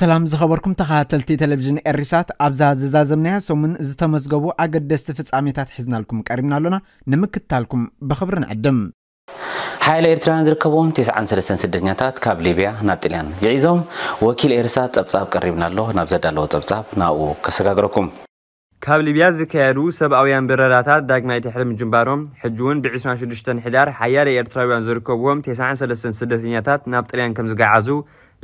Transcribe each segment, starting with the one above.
ሰላም ዝኸበርኩም ተኸታተልቲ ቴሌቭዥን ኤሪሳት ኣብዛ ዝዛዘምናያ ሰሙን ዝተመዝገቡ ኣገደስቲ ፍጻሜታት ሒዝናልኩም ቀሪብና ኣሎና ንምክታልኩም ብኽብሪ ንዕድም ሓይለ ኤርትራውያን ዝርከቦም 93 ስደተኛታት ካብ ሊብያ ናብ ጥልያን ይዒዞም ወኪል ኤርሳት ፀብጻብ ቀሪብና ኣሎ ናብ ዘዳለዎ ፀብጻብ ናብኡ ከሰጋግረኩም ካብ ሊብያ ዝካየዱ ሰብኣውያን ብረራታት ዳግማይ ትሕሪ ምጅንባሮም ሕጂ እውን ብ26 ሕዳር ሓያለ ኤርትራውያን ዝርከብዎም 93 ስደተኛታት ናብ ጥልያን ከም ዝገዓዙ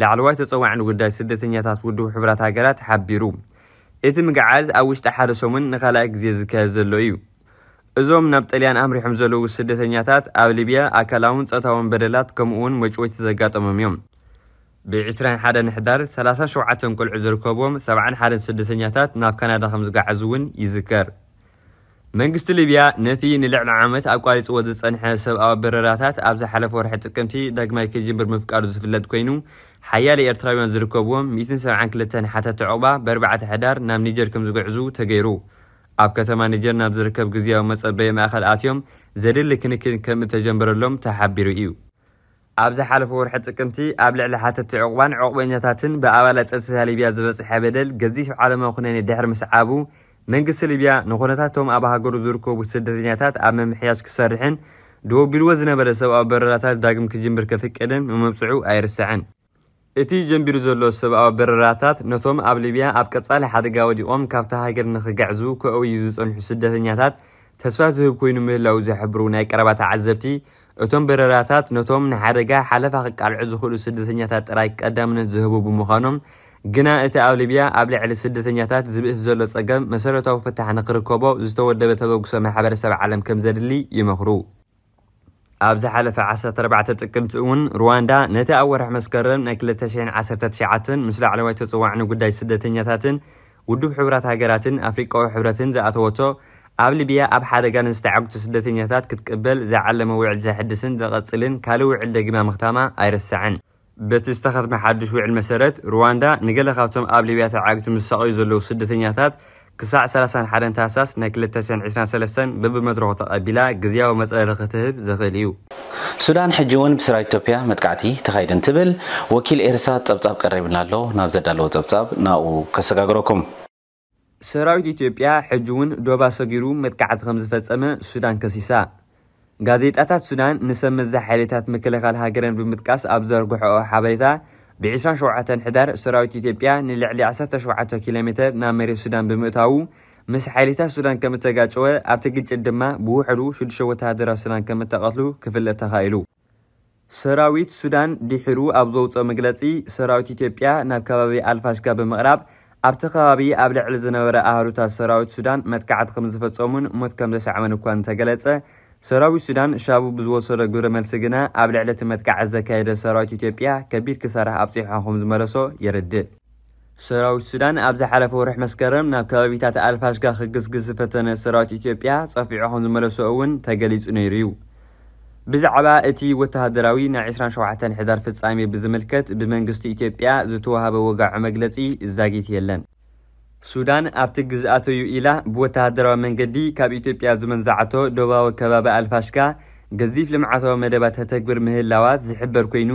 ላዕለዋይ ተፀዋዕን ጉዳይ ስደተኛታት ውድብ ሕቡራት ሃገራት ሓቢሩ እቲ ምግዓዝ ኣብ ውሽጢ ሓደ ሰሙን ንኻልኣይ ግዜ ዝካየድ ዘሎ እዩ እዞም ናብ ጣልያን ኣምሪሖም ዘለዉ ስደተኛታት ኣብ ሊብያ ኣካላውን ፆታውን በደላት ከምኡውን ወጭወቲ ዘጋጠሞም እዮም ብ21 ንሕዳር 37 ቆልዑ ዝርከብዎም 71 ስደተኛታት ናብ ካናዳ ከም ዝጋዓዙ እውን ይዝከር መንግስቲ ሊብያ ነቲ ንልዕሊ ዓመት ኣቋሪፅዎ ዝፀንሐ ሰብኣዊ በረራታት ኣብ ዝሓለፈ ወርሒ ጥቅምቲ ዳግማይ ከጅምር ምፍቃዱ ዝፍለጥ ኮይኑ ሓያለ ኤርትራውያን ዝርከብዎም 172 ሓተት ዕቑባ ብ4 ሕዳር ናብ ኒጀር ከም ዝጉዕዙ ተገይሩ ኣብ ከተማ ኒጀር ናብ ዝርከብ ግዜያዊ መፀበዪ ማእኸል ኣትዮም ዘድሊ ክንክን ከም እተጀመረሎም ተሓቢሩ እዩ ኣብ ዝሓለፈ ወርሒ ጥቅምቲ ኣብ ልዕሊ ሓተቲ ዕቑባን ዕቑበኛታትን ብኣባላት ፀጥታ ሊብያ ዝበፅሐ በደል ገዚፍ ዓለማዊ ኩነኔ ድሕሪ ምስዓቡ መንግስቲ ሊብያ ንኩነታቶም ኣብ ሃገሩ ዝርከቡ ስደተኛታት ኣብ መምሕያሽ ክሰርሕን ድው ዝነበረ ሰብኣዊ በረራታት ዳግም ክጅምር ከፍቅድን ንመብፅዑ ኣይርስዐን እቲ ጀንቢሩ ዘሎ ሰብኣዊ በረራታት ነቶም ኣብ ሊብያ ኣብ ቀጻሊ ሓደጋ ወዲቖም ካብቲ ሃገር ንኽጋዕዙ ከእብዩ ዝፀንሑ ስደተኛታት ተስፋ ዝህብ ኮይኑ ምህላው ዘሕብሩ ናይ ቀረባ ተዓዘብቲ እቶም በረራታት ነቶም ንሓደጋ ሓለፋ ክቃልዑ ዝኽእሉ ስደተኛታት ጥራይ ቀዳምነት ዝህቡ ብምዃኖም ግና እቲ ኣብ ሊብያ ኣብ ልዕሊ ስደተኛታት ዝብእስ ዘሎ ጸገም መሰረታዊ ፍታሕ ንክርከቦ ዝተወደበ ተበግሶ ማሕበረሰብ ዓለም ከም ዘድሊ ይመኽሩ ኣብ ዝሓለፈ 14 ጥቅምቲ እውን ሩዋንዳ ነቲ ኣብ ወርሒ መስከረም ናይ 2019 ምስ ላዕለዋይ ተፅዋዕ ንጉዳይ ስደተኛታትን ውድብ ሕቡራት ሃገራትን ኣፍሪቃዊ ሕብረትን ዝኣተወቶ ኣብ ሊብያ ኣብ ሓደጋ ንዝተዓግቱ ስደተኛታት ክትቅበል ዝዓለመ ውዕል ዘሕድስን ዘቐፅልን ካልእ ውዕል ደጊማ ምኽታማ ኣይርስዕን በቲ ዝተኸትመ ሓድሽ ውዕል መሰረት ሩዋንዳ ንገለ ካብቶም ኣብ ሊብያ ተዓግቱ ምስ ሰቐዩ ዘለዉ ስደተኛታት ክሳዕ 31 ታህሳስ ናይ 2023 በብመድረኹ ተቐቢላ ግዜያዊ መፀለሊ ክትህብ ዝኽእል እዩ ሱዳን ሕጂ እውን ብስራ ኢትዮጵያ መጥቃዕቲ ተኻይድ እንትብል ወኪል ኤርሳት ፀብጻብ ቀሪብና ኣሎ ናብ ዘዳለዎ ፀብጻብ ናብኡ ከሰጋግረኩም ሰራዊት ኢትዮጵያ ሕጂ እውን ዶባ ሰጊሩ መጥቃዕቲ ከም ዝፈፀመ ሱዳን ከሲሳ ጋዜጣታት ሱዳን ንሰብ ሓይልታት ምክልኻል ሃገረን ብምጥቃስ ኣብ ዘርግሕኦ ሓበሬታ ብ27 ሕዳር ሰራዊት ኢትዮጵያ ንልዕሊ 17 ኪሎ ሜትር ናብ መሬት ሱዳን ብምእታዉ ምስ ሓይልታት ሱዳን ከም እተጋጨወ ኣብቲ ግጭት ድማ ብውሕዱ 6 ዱሽ ወተሃደራዊ ሱዳን ከም እተቐትሉ ክፍለጥ ተኻኢሉ ሰራዊት ሱዳን ድሒሩ ኣብ ዘውፅኦ መግለፂ ሰራዊት ኢትዮጵያ ናብ ከባቢ ኣልፋሽጋ ብምቕራብ ኣብቲ ከባቢ ኣብ ልዕሊ ዝነበረ ኣህሩታት ሰራዊት ሱዳን መጥካዓት ከም ዝፈፀሙን ሞት ከም ዘሰዕመን እኳን እንተገለፀ ሰራዊት ሱዳን ሻቡ ብዝወሰዶ ግብረ መልሲ ግና ኣብ ልዕሊ እቲ መጥቃዕ ዘካየደ ሰራዊት ኢትዮጵያ ከቢድ ክሳራ ኣብፂሑ ከም ዝመለሶ የርድእ ሰራዊት ሱዳን ኣብ ዝሓለፈ ውርሒ መስከረም ናብ ከባቢታት ኣልፋሽጋ ክግስግስ ዝፈተነ ሰራዊት ኢትዮጵያ ፀፊዑ ከም ዝመለሶ እውን ተገሊጹ ነይሩ እዩ ብዛዕባ እቲ ወተሃደራዊ ናይ 27 ሕዳር ፍጻሜ ብዝምልከት ብመንግስቲ ኢትዮጵያ ዝተዋሃበ ወጋዖ መግለጺ ዛጊት የለን سودان ኣብቲ ግዝኣቶ እዩ ኢላ ብወተሃደራዊ መንገዲ ካብ ኢትዮጵያ ዝመንዛዕቶ ደቡባዊ ከባቢ ኣልፋሽጋ ገዚፍ ልምዓታዊ መደባት ተግብር ምህላዋ ዝሕበር ኮይኑ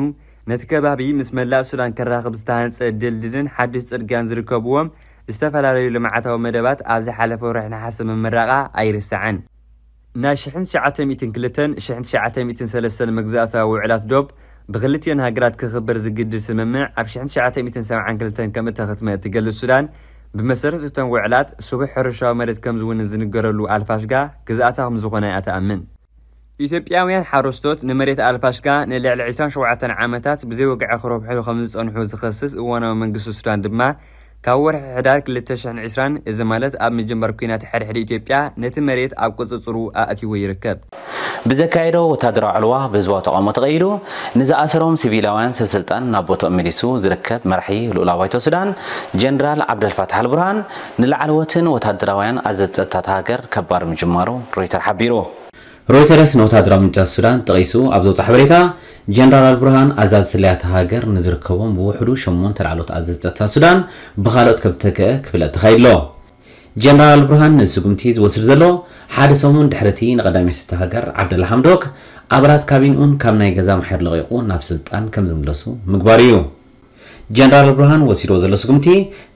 ነቲ ከባቢ ምስ መላእ ሱዳን ከራኽብ ዝተሃንፀ ድልድልን ሓድሽ ጽርግያን ዝርከብዎም ዝተፈላለዩ ልምዓታዊ መደባት ኣብ ዝሓለፈ ወርሒ ነሓሰ ምምረቓ ኣይርስዕን ናይ 1902-1903 መግዛእታዊ ውዕላት ዶብ ብክልትየን ሃገራት ክኽበር ዝግድል ስምምዕ ኣብ 1972 ከም እተኽትመ ትገልጽ ሱዳን ብመሰረት እተን ውዕላት ስቡሕ ሕርሻዊ መሬት ከም ዝውንን ዝንገረሉ ኣልፋሽጋ ግዝኣታ ከም ዝኾነ እያ ተኣምን ኢትዮጵያውያን ሓረስቶት ንመሬት ኣልፋሽጋ ንልዕሊ 27 ዓመታት ብዘይወግዐ ክረብሕሉ ከም ዝፀንሑ ዝኸስስ እዋናዊ መንግስቲ ሱዳን ድማ ካብ ወርሒ ሕዳር 2020 እዚ ማለት ኣብ ምጅመር ኩናት ሕድሕድ ኢትዮጵያ ነቲ መሬት ኣብ ቁፅፅሩ ኣእትይዎ ይርከብ ብዘካየዶ ወታደራዊ ዕልዋ ብህዝባዊ ተቃውሞ ተቐይዱ ንዝኣሰሮም ሲቪላውያን ሰብ ስልጣን ናብ ቦትኦም መሊሱ ዝርከብ መራሒ ልኡላዋይቶ ሱዳን ጀነራል ዓብደልፋትሕ ኣልብርሃን ንላዕለወትን ወታደራውያን ኣዘዝ ፀጥታት ሃገር ከባድ ምጅማሩ ሮይተር ሓቢሩ ሮይተርስ ንወታደራዊ ምንጫት ሱዳን ጠቒሱ ኣብ ዘውፅኦ ሓበሬታ ጀነራል ብርሃን ኣዛዚ ስለያተ ሃገር ንዝርከቦም ብውሕዱ 8 ላዕሎት ኣዘዚ ፀጥታ ሱዳን ብካልኦት ከም ተክአ ክፍለጥ ተኻይድሎ ጀነራል ብርሃን ንስጉምቲ ዝወስድ ዘሎ ሓደ ሰሙን ድሕርቲ ንቀዳሚ ስተ ሃገር ዓብደላ ሓምዶክ ኣባላት ካቢንኡን ካብ ናይ ገዛ ማሕር ለቂቁ ናብ ስልጣን ከም ዝምለሱ ምግባር እዩ ጀነራል ብርሃን ወሲዶ ዘሎ ስጉምቲ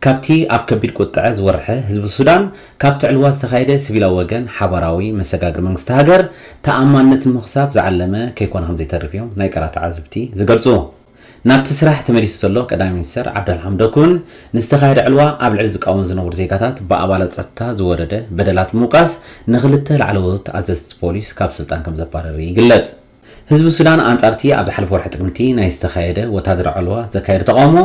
ካብቲ ኣብ ከቢድ ቁጥዐ ዝወርሐ ህዝቢ ሱዳን ካብቲ ዕልዋ ዝተኻየደ ሲቪላዊ ወገን ሓባራዊ መሰጋግሪ መንግስቲ ሃገር ተኣማንነት ምኽሳብ ዝዓለመ ከይኮነ ከም ዘይተርፍዮም ናይ ቀራት ዓዝብቲ ዝገልጹ ናብቲ ስራሕ ተመሊሱ ዘሎ ቀዳሚ ሚኒስተር ዓብደል ሓምዶኩን ዕልዋ ኣብ ልዕሊ ዝቃወሙ ዝነበሩ ዜጋታት ብኣባላት ፀጥታ ዝወረደ በደላት ምውቃስ ንክልተ ላዕለወት ኣዘዝቲ ፖሊስ ካብ ስልጣን ከም ዘባረረ ይግለጽ ህዝቢ ሱዳን ኣንጻር ኣብ ዝሓለፈ ወርሒ ጥቅምቲ ናይ ዝተካየደ ወታደራዊ ዕልዋ ዘካየደ ተቃውሞ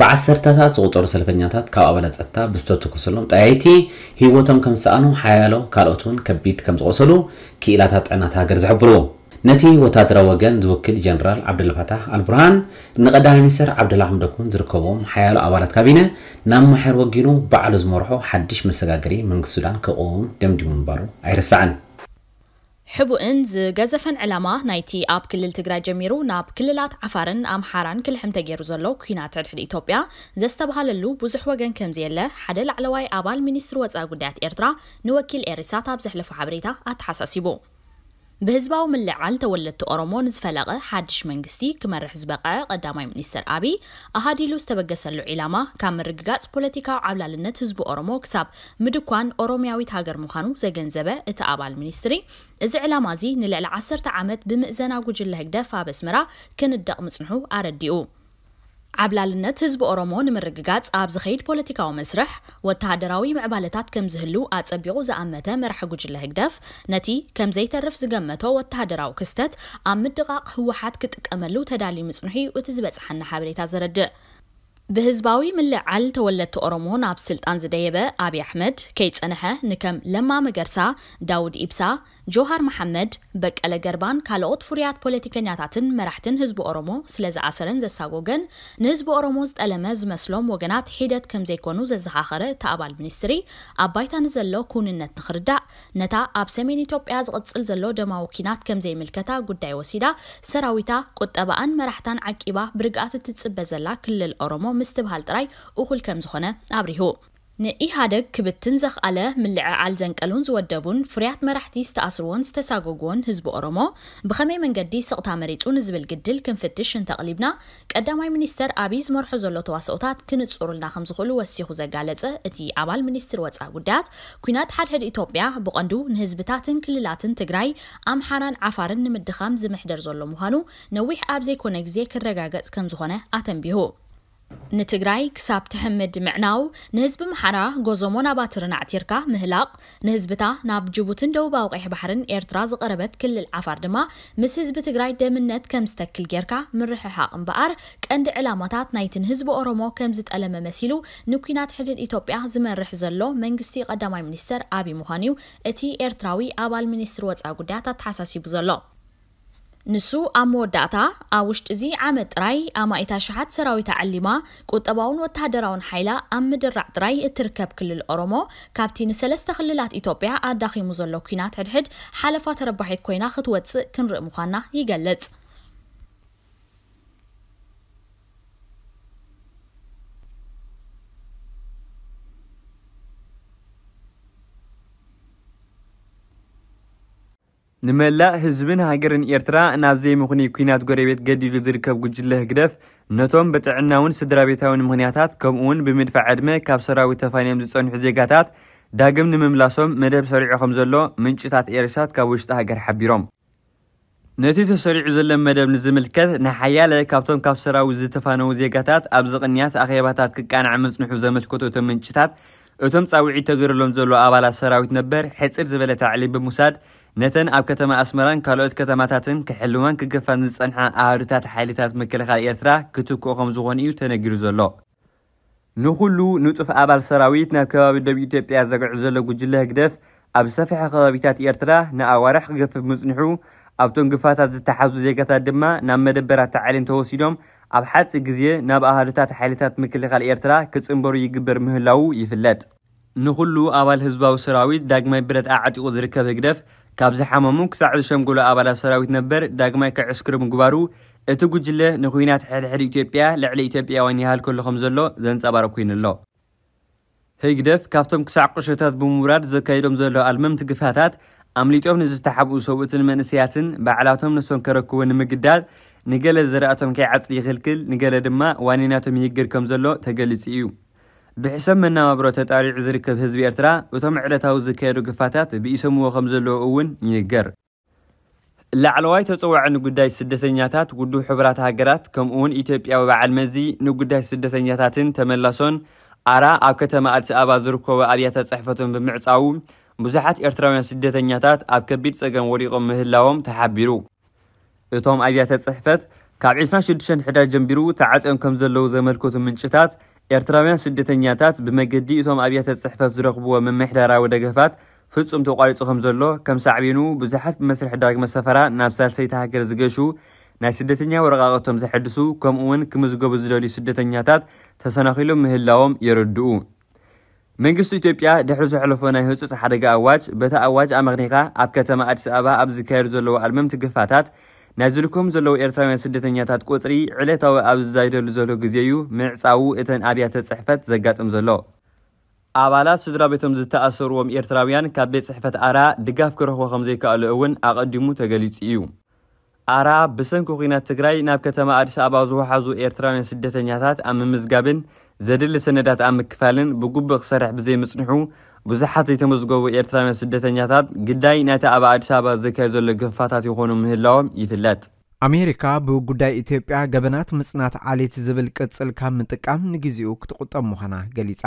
ብዓሰርታታት ዝቁፀሩ ሰልፈኛታት ካብ ኣባላት ፀጥታ ብዝተተኮሰሎም ጣያይቲ ሂወቶም ከም ዝሰኣኑ ሓያሎ ካልኦት እውን ከቢድ ከም ዝቆሰሉ ክኢላታት ጥዕናት ሃገር ዝሕብሩ ነቲ ወታደራዊ ወገን ዝውክል ጀነራል ዓብደልፋታሕ ኣልቡርሃን ንቀዳሚ ሚኒስትር ዓብደልሓምደኩን ዝርከቦም ሓያሎ ኣባላት ካቢነ ናብ ማሕር ወጊኑ ባዕሉ ዝመርሖ ሓድሽ መሰጋገሪ መንግስቲ ሱዳን ከቐውም ደምዲሙ ምንባሩ ኣይርሳዕን حبو انز جزفن علما نايتي اب كل التجرا جميرو ناب كللات عفارن ام حاران كل حمتا جيرو زلو كينا تدح ايتوبيا زست بهاللو بزح وغن كم زيله حدل علواي ابال منستر وزا غودات ايرترا نوكيل اريساتا بزحلف حبريتا اتحساسيبو ብህዝባዊ ምልዕዓል ተወለድቲ ኦሮሞ ንዝፈለቐ ሓድሽ መንግስቲ ክመርሕ ዝበቐዐ ቀዳማይ ሚኒስትር ኣብይ ኣሃዲሉ ዝተበገሰሉ ዒላማ ካብ ምርግጋፅ ፖለቲካዊ ዓብላልነት ህዝቢ ኦሮሞ ክሳብ ምድኳን ኦሮምያዊት ሃገር ምዃኑ ዘገንዘበ እቲ ኣባል ሚኒስትሪ እዚ ዕላማ እዚ ንልዕሊ 1 10 ዓመት ብምእዘና ጉጅለ ህግደፍ ኣብ ኣስመራ ክንደቕ ምፅንሑ ኣረዲኡ ዓብላልነት ህዝቢ ኦሮሞ ንምርግጋፅ ኣብ ዝኸይድ ፖለቲካዊ መስርሕ ወተሃደራዊ ምዕባለታት ከም ዝህሉ ኣፀቢቑ ዝኣመተ መራሒ ጉጅለ ህግደፍ ነቲ ከም ዘይተርፍ ዝገመቶ ወተሃደራዊ ክስተት ኣብ ምድቓቕ ህወሓት ክጥቀመሉ ተዳልዩ ምፅንሑ እዩ እቲ ዝበፅሐና ሓበሬታ ዘረድእ ብህዝባዊ ምልዕዓል ተወለድቲ ኦሮሞ ናብ ስልጣን ዝደየበ ኣብዪ ኣሕመድ ከይፀንሐ ንከም ለማ መገርሳ ዳውድ ኢብሳ ጆሃር መሐመድ፣ በቀለ ገርባን ካልኦት ፍሩያት ፖለቲከኛታትን መራሕትን ህዝቢ ኦሮሞ ስለ ዝኣሰረን ዘሳጎገን ንህዝቢ ኦሮሞ ዝጠለመ ዝመስሎም ወገናት ሒደት ከም ዘይኮኑ ዘዘኻኸረ እቲ ኣባል ሚኒስትሪ ኣብ ባይታ ንዘሎ ክውንነት ንክርዳእ ነታ ኣብ ሰሜን ኢትዮጵያ ዝቕፅል ዘሎ ደማዊ ኪናት ከም ዘይምልከታ ጉዳይ ወሲዳ ሰራዊታ ቁጠባኣን መራሕታን ዓቂባ ብርግኣት እትፅበ ዘላ ክልል ኦሮሞ ምስትብሃል ጥራይ እኹል ከም ዝኾነ ኣብሪሁ ንኢሃደግ ክብትን ዘኽኣለ ምልዕዓል ዘንቀሉን ዝወደቡን ፍርያት መራሕቲ ዝተኣስርዎን ዝተሳገግዎን ህዝቢ ኦሮሞ ብኸመይ መንገዲ ስቕታ መሪፁ ንዝብል ግድል ክንፍትሽ እንተቕሊብና ቀዳማይ ሚኒስተር ኣብዪ ዝመርሖ ዘሎ ተዋስኦታት ክንፅሩልና ከም ዝኽእሉ ወሲኹ ዘጋለፀ እቲ ኣባል ሚኒስትር ወፃኢ ጉዳያት ኩናት ሓድሕድ ኢትዮጵያ ብቐንዱ ንህዝብታትን ክልላትን ትግራይ ኣምሓራን ዓፋርን ንምድኻም ዝምሕደር ዘሎ ምዃኑ ነዊሕ ኣብ ዘይኮነ ግዜ ክረጋገፅ ከም ዝኾነ ኣተንቢሁ ንትግራይ ክሳብ ትሕምድ ምዕናው ንህዝቢ ምሓራ ጎዞሞ ናብ ኣትርን ኣዕቲርካ ምህላቕ ንህዝብታ ናብ ጅቡትን ደቡብ ቀይሕ ባሕርን ኤርትራ ዝቐረበት ክልል ዓፋር ድማ ምስ ህዝቢ ትግራይ ደምነት ከም ዝተክል ጌርካ ምርሕሓቕ እምበኣር ቀንዲ ዕላማታት ናይትን ህዝቢ ኦሮሞ ከም ዝጠለመ መሲሉ ንኩናት ሕድን ኢትዮጵያ ዝመርሕ ዘሎ መንግስቲ ቀዳማይ ሚኒስተር ኣብዪ ምዃን እዩ እቲ ኤርትራዊ ኣባል ሚኒስትሪ ወፃኢ ጉዳያት ኣተሓሳሲቡ ዘሎ ንሱ ኣብ መወዳእታ ኣብ ውሽጢ እዚ ዓመት ጥራይ ኣማኢታ ሸሓት ሰራዊት ዓሊማ ቁጠባውን ወታደራውን ሓይላ ኣብ ምድራዕ ጥራይ እትርከብ ክልል ኦሮሞ ካብቲ ንሰለስተ ክልላት ኢትዮጵያ ኣዳኺሙ ዘሎ ኩናት ሕድሕድ ሓለፋ ተረባሒት ኮይና ክትወፅእ ክንርኢ ምዃና ይገልጽ ንመላእ ህዝብን ሃገርን ኤርትራ ናብ ዘይምኹኒ ኩናት ጎረቤት ገዲሉ ዝርከብ ጉጅለ ህግደፍ ነቶም ብጥዕናውን ስድራ ቤታውን ምኽንያታት ከምኡውን ብምድፋዕ ዕድመ ካብ ሰራዊት ተፋንዮም ዝፀንሑ ዜጋታት ዳግም ንምምላሶም መደብ ሰሪዑ ከም ዘሎ ምንጭታት ኤርሳት ካብ ውሽጢ ሃገር ሓቢሮም ነቲ ተሰሪዑ ዘለን መደብ ንዝምልከት ንሓያለ ካብቶም ካብ ሰራዊት ዝተፋነዉ ዜጋታት ኣብ ዝቕንያት ኣኼባታት ክቃናዕ መፅንሑ ዘመልከቱ እቶም ምንጭታት እቶም ፃውዒት ተገይረሎም ዘሎ ኣባላት ሰራዊት ነበር ሕፅር ዝበለ ታዕሊም ብምውሳድ ነተን ኣብ ከተማ ኣስመራን ካልኦት ከተማታትን ክሕልወን ክገፋን ዝጸንሓ ኣሃዱታት ሓይልታት ምክልኻል ኤርትራ ክትክኡ ከም ዝኾኑ እዩ ተነጊሩ ዘሎ ንኹሉ ንጡፍ ኣባል ሰራዊት ናብ ከባቢ ደቡብ ኢትዮጵያ ዘግዕዙ ዘሎ ጉጅለ ህግደፍ ኣብ ሰፊሕ ከባቢታት ኤርትራ ንኣዋርሕ ክገፍፍ ምጽንሑ ኣብቶም ግፋታት ዝተሓዙ ዜጋታት ድማ ናብ መደበራት ተዓሊም ተወሲዶም ኣብ ሓፂ ግዜ ናብ ኣሃዱታት ሓይልታት ምክልኻል ኤርትራ ክጽምበሩ ይግበር ምህላው ይፍለጥ ንኹሉ ኣባል ህዝባዊ ሰራዊት ዳግማይ ብረት ኣዓጢቑ ዝርከብ ህግደፍ ካብዚ ሓመሙ ክሳዕ ዝሸምገሉ ኣባላት ሰራዊት ነበር ዳግማይ ከዕስክሪ ምግባሩ እቲ ጉጅለ ንኩናት ሕድሕድ ኢትዮጵያ ልዕሊ ኢትዮጵያውያን ይሃል ከሎ ከም ዘሎ ዘንፀባረቕ ኮይኑ ኣሎ ህግደፍ ካብቶም ክሳዕ ቁሸታት ብምውራድ ዘካይዶም ዘሎ ኣልመምቲ ግፋታት ኣምሊጦም ንዝተሓብኡ ሰብኡትን መንእስያትን ባዕላቶም ንሶም ከረክቡ ንምግዳድ ንገለ ዝረኣቶም ከይዓፅሊ ይኽልክል ንገለ ድማ ዋኒናቶም ይህግር ከም ዘሎ ተገሊጹ እዩ ብሕሰብ መነባብሮ ተጣሪዑ ዝርከብ ህዝቢ ኤርትራ እቶም ዕለታዊ ዝካየዱ ግፋታት ብኢሰምዎ ከም ዘለዎ እውን ይንገር ላዕለዋይ ተፀዋዒ ንጉዳይ ስደተኛታት ውድብ ሕቡራት ሃገራት ከምኡ ከምኡውን ኢትዮጵያ ብበዓል መዚ ንጉዳይ ስደተኛታትን ተመላሶን ኣራ ኣብ ከተማ ኣዲስ ኣበባ ዝርከቡ ኣብያተ ፅሕፈቶም ብምዕፃው ብዙሓት ኤርትራውያን ስደተኛታት ኣብ ከቢድ ፀገም ወዲቖም ምህላዎም ተሓቢሩ እቶም ኣብያተ ፅሕፈት ካብ 26 ሕዳር ጀንቢሩ ተዓፅኦም ከም ዘለዉ ዘመልክቱ ምንጭታት ኤርትራውያን ስደተኛታት ብመገዲ እቶም ኣብያተ ፅሕፈት ዝረኽብዎ ምምሕዳራዊ ደገፋት ፍጹም ተቋሪፁ ከም ዘሎ ከም ሳዕቢኑ ብዙሓት ብመስርሕ ዳግመ ሰፈራ ናብ ሳልሰይቲ ሃገር ዝገሹ ናይ ስደተኛ ወረቓቐቶም ዘሐድሱ ከምኡ እውን ክምዝገቡ ዝደልዩ ስደተኛታት ተሰናኺሎም ምህላዎም የረድኡ መንግስቲ ኢትዮጵያ ድሕሪ ዘሕለፎ ናይ ህፁፅ ሓደጋ ኣዋጅ በታ ኣዋጅ ኣመኽኒኻ ኣብ ከተማ ኣዲስ ኣበባ ኣብ ዝካየዱ ዘለዎ ኣልመምቲ ግፋታት ናይ ዝልከም ዘለዉ ኤርትራውያን ስደተኛታት ቁፅሪ ዕለታዊ ኣብ ዝዛይደሉ ዘሎ ግዜ እዩ ምዕፃው እተን ኣብያተ ፅሕፈት ዘጋጥም ዘሎ ኣባላት ስድራ ቤቶም ዝተኣሰርዎም ኤርትራውያን ካብ ቤት ፅሕፈት ኣራ ድጋፍ ክረኽቦ ከም ዘይከኣሉ እውን ኣቐዲሙ ተገሊጹ እዩ ኣራ ብሰንኪ ኩናት ትግራይ ናብ ከተማ ኣዲስ ኣበባ ዝወሓዙ ኤርትራውያን ስደተኛታት ኣብ ምምዝጋብን ዘድሊ ሰነዳት ኣብ ምክፋልን ብጉቡእ ክሰርሕ ብዘይምፅንሑ ብዙሓት ዘይተመዝገቡ ኤርትራውያን ስደተኛታት ግዳይ ነቲ ኣብ ኣዲስ ኣበባ ዝካየድ ዘሎ ግንፋታት ይኾኑ ምህላዎም ይፍለጥ ኣሜሪካ ብጉዳይ ኢትዮጵያ ገበናት ምጽናት ዓሌት ዝብል ቅጽል ካብ ምጥቃም ንግዜኡ ክትቁጠብ ምዃና ገሊጻ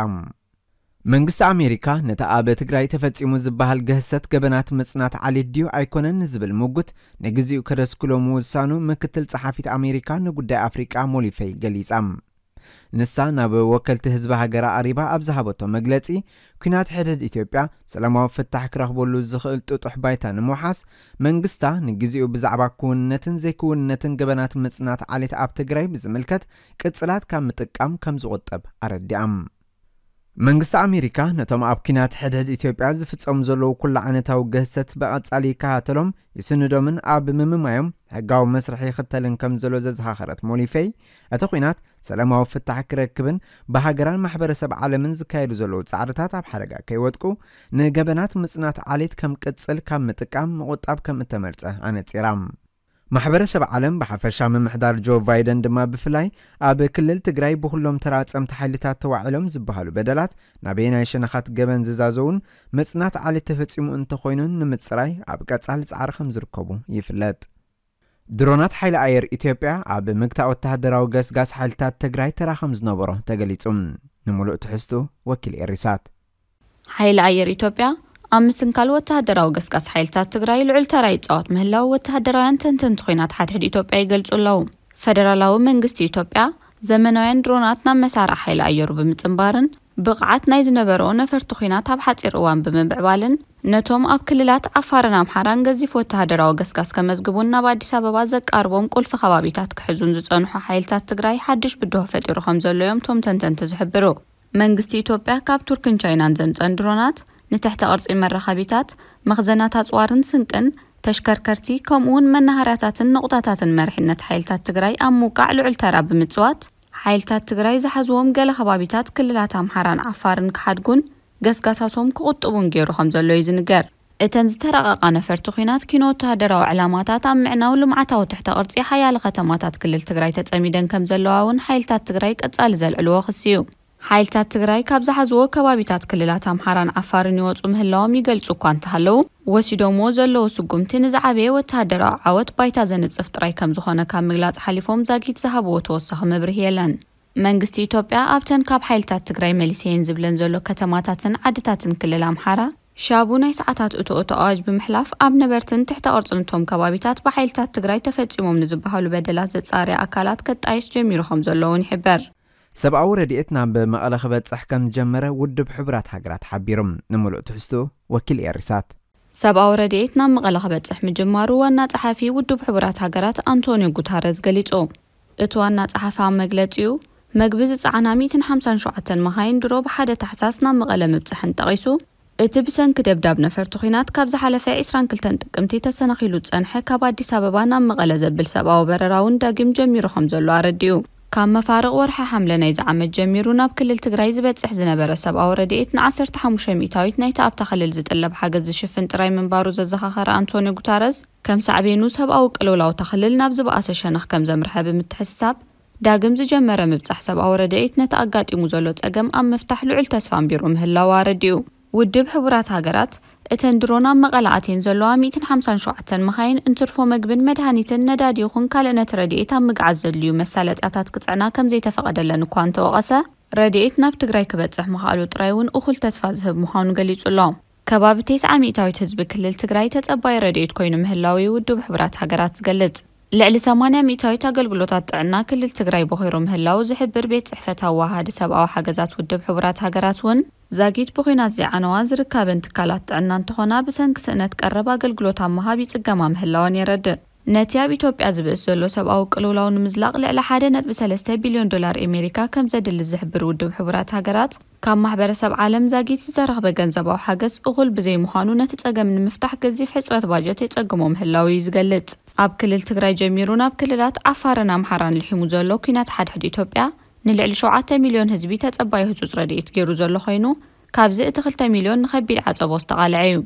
መንግስቲ ኣሜሪካ ነቲ ኣብ ትግራይ ተፈጺሙ ዝበሃል ገህሰት ገበናት ምጽናት ዓሌት ድዩ ኣይኮነን ዝብል ምጉት ንግዜኡ ከደስክሎም ውሳኑ ምክትል ጸሓፊት ኣሜሪካ ንጉዳይ ኣፍሪቃ ሞሊፈይ ገሊጻ ንሳ ናብ ወከልቲ ህዝቢ ሃገራ ኣሪባ ኣብ ዝሃበቶ መግለፂ ኩናት ሕድድ ኢትዮጵያ ሰላማዊ ፍታሕ ክረኽበሉ ዝኽእል ጥጡሕ ባይታ ንምውሓስ መንግስታ ንግዜኡ ብዛዕባ ክውንነትን ዘይክውንነትን ገበናት ምፅናት ዓሌት ኣብ ትግራይ ብዝምልከት ቅፅላት ካብ ምጥቃም ከም ዝቑጠብ ኣረዲኣም መንግስቲ ኣሜሪካ ነቶም ኣብ ኩናት ሕድሕድ ኢትዮጵያ ዝፍጸሙ ዘለዉ ኩሉ ዓይነታዊ ገህሰት ብቐጻሊ ይከሃተሎም ይስንዶምን ኣብ ምምማዮም ሕጋዊ መስርሒ ይኽተልን ከም ዘሎ ዘዘኻኸረት ሞሊፈይ እቲ ኩናት ሰላማዊ ፍታሕ ክረክብን ብሃገራን ማሕበረሰብ ዓለምን ዝካየዱ ዘለዉ ጻዕርታት ኣብ ሓደጋ ከይወጥቁ ንገበናት ምጽናት ዓሌት ከም ቅጽል ካብ ምጥቃም ምቑጣብ ከም እተመርጸ ኣነጺራ ማሕበረሰብ ዓለም ብሓፈሻ ምምሕዳር ጆ ባይደን ድማ ብፍላይ ኣብ ክልል ትግራይ ብኩሎም ተራፀምቲ ሓይልታት ተዋዒሎም ዝበሃሉ በደላት ናበየ ናይ ሸነኻት ገበን ዝዛዘውን መፅናት ዓሊ ተፈፂሙ እንተኮይኑን ንምፅራይ ኣብ ቀጻሊ ፃዕሪ ከም ዝርከቡ ይፍለጥ ድሮናት ሓይሊ ኣየር ኢትዮጵያ ኣብ ምግታ ወተሃደራዊ ገስጋስ ሓይልታት ትግራይ ተራ ከም ዝነበሮ ተገሊጹ ንምሉእ ትሕዝቱ ወኪል ኤሪሳት ሓይሊ ኣየር ኢትዮጵያ ኣብ ምስንካል ወተሃደራዊ ገስጋስ ሓይልታት ትግራይ ልዑል ተራ ይፃወት ምህላው ወተሃደራውያን ተንተንቲ ኮይናት ሓድሕድ ኢትዮጵያ ይገልጹ ኣለዉ ፈደራላዊ መንግስቲ ኢትዮጵያ ዘመናውያን ድሮናት ናብ መሳርዕ ሓይሊ ኣየሩ ብምፅምባርን ብቕዓት ናይ ዝነበረኦ ነፈርቲ ኩናት ኣብ ሓፂር እዋን ብምምዕባልን ነቶም ኣብ ክልላት ዓፋርን ኣምሓራን ገዚፍ ወተሃደራዊ ገስጋስ ከመዝግቡን ናብ ኣዲስ ኣበባ ዘቃርቦም ቁልፊ ከባቢታት ክሕዙን ዝፀንሑ ሓይልታት ትግራይ ሓድሽ ብድሆ ፈጢሩ ከም ዘሎ ቶም ተንተንቲ ዝሕብሩ መንግስቲ ኢትዮጵያ ካብ ቱርክን ቻይናን ዘምፀን ድሮናት ንትሕቲ ቅርፂ መራኸቢታት መኽዘናት ኣፅዋርን ስንቅን ተሽከርከርቲ ከምኡ ውን መናሃርያታትን ንቑጣታትን መርሕነት ሓይልታት ትግራይ ኣብ ምውቃዕ ልዑል ተራ ብምፅዋት ሓይልታት ትግራይ ዝሓዝዎም ገለ ከባቢታት ክልላት ኣምሓራን ዓፋርን ክሓድጉን ገስጋሳቶም ክቕጥቡን ገይሩ ከም ዘሎ እዩ ዝንገር እተን ዝተረቐቓ ነፈርቲ ኩናት ኪኖ ወተሃደራዊ ዕላማታት ኣብ ምዕናው ልምዓታዊ ትሕተ ቅርፂ ሓያሊ ከተማታት ክልል ትግራይ ተጸሚደን ከም ዘለዋ እውን ሓይልታት ትግራይ ቀጻሊ ዘልዕልዎ ክሲ እዩ ሓይልታት ትግራይ ካብ ዝሓዝዎ ከባቢታት ክልላት ኣምሓራን ዓፋርን ይወፁ ምህላዎም ይገልጹ እኳ እንተሃለዉ ወሲዶሞ ዘለዎ ስጉምቲ ንዝዓበየ ወተሃደራዊ ዓወት ባይታ ዘንጽፍ ጥራይ ከም ዝኾነ ካብ ምግላጽ ሓሊፎም ዛጊት ዝሃብዎ ተወሳኺ መብርህ የለን መንግስቲ ኢትዮጵያ ኣብተን ካብ ሓይልታት ትግራይ መሊሰየን ዝብለን ዘሎ ከተማታትን ዓድታትን ክልል ኣምሓራ ሻቡ ናይ ሰዓታት እቶኦቶ ኣዋጅ ብምሕላፍ ኣብ ነበርትን ትሕቲ ቅርፅንቶም ከባቢታት ብሓይልታት ትግራይ ተፈፂሞም ንዝበሃሉ በደላት ዘፃርያ ኣካላት ከጣይስ ጀሚሩ ከም ዘለውን ይሕበር ሰብኣዊ ረድኤት ናብ መቐለ ክበፅሕ ከም ዝጀመረ ውድብ ሕቡራት ሃገራት ሓቢሮም ንምሉእ ትሕዝትኡ ወኪል ኤርሳት ሰብኣዊ ረድኤት ናብ መቐለ ክበፅሕ ምጅማሩ ዋና ፀሓፊ ውድብ ሕቡራት ሃገራት ኣንቶኒዮ ጉታረዝ ገሊጹ እቲ ዋና ፀሓፋ መግለፂኡ መግቢ ዝፀዓና 157 መኻይን ድሮ ብሓደ ታሕሳስ ናብ መቐለ ምብፅሕን ጠቒሱ እቲ ብሰንኪ ደብዳብ ነፈርቲ ኩናት ካብ ዝሓለፈ 22 ጥቅምቲ ተሰናኺሉ ዝፀንሐ ካብ ኣዲስ ኣበባ ናብ መቐለ ዘብል ሰብኣዊ በረራ እውን ዳጊም ጀሚሩ ከም ዘሎ ኣረዲኡ ካብ መፋርቕ ወርሒ ሓምለ ናይ ዝዓመት ጀሚሩ ናብ ክልል ትግራይ ዝበፅሕ ዝነበረ ሰብኣዊ ረድኤት ን15 ሚታዊት ናይቲ ኣብታ ክልል ዝጥለብ ሓገዝ ዝሽፍን ጥራይ ምንባሩ ዘዘኻኸረ ኣንቶኒዮ ጉታረስ ከም ሳዕቤኑ ሰብኣዊ ቅልውላውታ ክልል ናብ ዝበኣሰ ሸነኽ ከም ዘምርሐ ብምትሕሳብ ዳግም ዝጀመረ ምብፃሕ ሰብኣዊ ረድኤት ነቲ ኣጋጢሙ ዘሎ ፀገም ኣብ ምፍታሕ ልዑል ተስፋ ኣንቢሩ ምህላዋ ረዲኡ ውድብ ሕቡራት ሃገራት اتن درونا مقالعاتين زلوا ميتن حمسان شوعتن مخاين انترفو مقبن مدهانيتن نداد يخون كالنا ترديئتا مقعز اليو مسالة اتات كتعنا كم زي تفقد اللان كوان توقسا رديئت ناب تقرأي كبت زح مخالو ترايون اخل تسفاز هب مخاون قليت اللام كباب تيس عميتاوي تزبك كل التقرأي تتأباي رديئت كوينو مهلاوي ودو بحبرات حقرات قلت ልዕሊ 80 ሚታዊት ኣገልግሎታት ጥዕና ክልል ትግራይ በኺሩ ምህላው ዝሕብር ቤት ፅሕፈት ኣዋሃዲ ሰብኣዊ ሓገዛት ውድብ ሕቡራት ሃገራት እውን ዛጊድ ብኩናት ዘይዓነዋ ዝርከበን ትካላት ጥዕና እንትኾና ብሰንኪ ስእነት ቀረብ ኣገልግሎት ኣብ ምሃብ ይፅገማ ምህላወን የረድእ ነቲ ኣብ ኢትዮጵያ ዝብእስ ዘሎ ሰብኣዊ ቅልውላው ንምዝላቕ ልዕሊ 1.3 ቢልዮን ዶላር ኣሜሪካ ከም ዘድሊ ዝሕብር ውድብ ሕቡራት ሃገራት ካብ ማሕበረሰብ ዓለም ዛጊት ዝተረኽበ ገንዘባዊ ሓገዝ እኹል ብዘይምዃኑ ነቲ ፀገም ንምፍታሕ ገዚፍ ሕፅረት ባጀት የፀግሞ ምህላዊ እዩ ዝገልጽ ኣብ ክልል ትግራይ ጀሚሩ ናብ ክልላት ዓፋርን ኣምሓራን ልሒሙ ዘሎ ኩናት ሓድሕድ ኢትዮጵያ ንልዕሊ 7 ሚልዮን ህዝቢ ተጸባይ ህጹፅ ረድኤት ገይሩ ዘሎ ኮይኑ ካብዚ እቲ 2 ሚልዮን ንከቢድ ዓፀቦ ዝተቓልዐ እዩ